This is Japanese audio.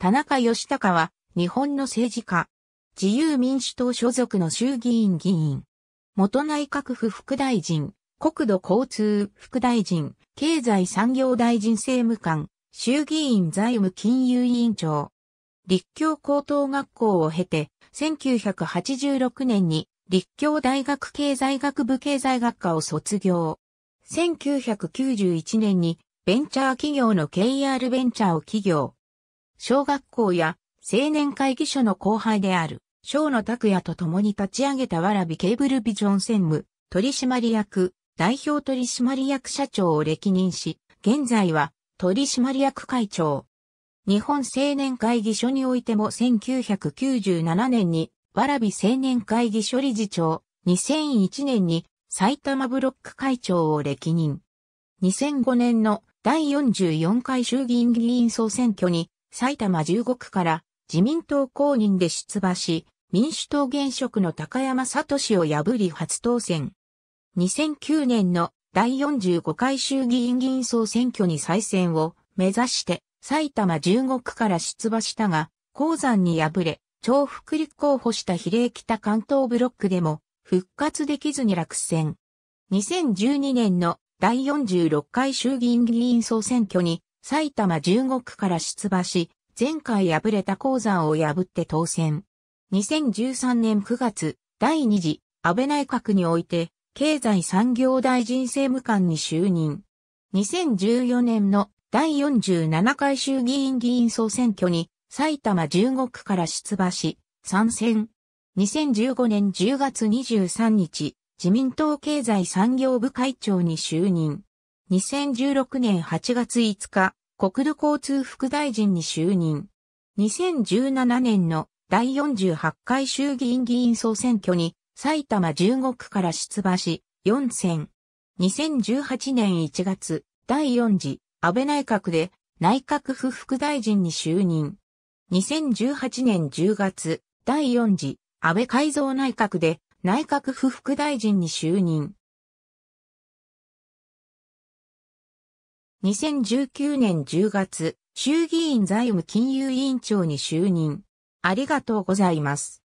田中義孝は、日本の政治家。自由民主党所属の衆議院議員。元内閣府副大臣、国土交通副大臣、経済産業大臣政務官、衆議院財務金融委員長。立教高等学校を経て、1986年に立教大学経済学部経済学科を卒業。1991年にベンチャー企業の KR ベンチャーを起業。小学校や青年会議所の後輩である、小野拓也と共に立ち上げたわらびケーブルビジョン専務、取締役、代表取締役社長を歴任し、現在は取締役会長。日本青年会議所においても1997年に、わらび青年会議所理事長、2001年に埼玉ブロック会長を歴任。2005年の第44回衆議院議員総選挙に埼玉15区から自民党公認で出馬し、民主党現職の高山聡を破り初当選。2009年の第45回衆議院議員総選挙に再選を目指して埼玉15区から出馬したが、鉱山に敗れ、重複立候補した比例北関東ブロックでも復活できずに落選。2012年の第46回衆議院議員総選挙に埼玉15区から出馬し、前回敗れた鉱山を破って当選。2013年9月、第2次安倍内閣において、経済産業大臣政務官に就任。2014年の第47回衆議院議員総選挙に埼玉15区から出馬し、参戦。2015年10月23日、自民党経済産業部会長に就任。2016年8月5日、国土交通副大臣に就任。2017年の第48回衆議院議員総選挙に埼玉15区から出馬し、4選。2018年1月、第4次安倍内閣で内閣府副大臣に就任。2018年10月、第4次安倍改造内閣で内閣府副大臣に就任。2019年10月、衆議院財務金融委員長に就任。ありがとうございます。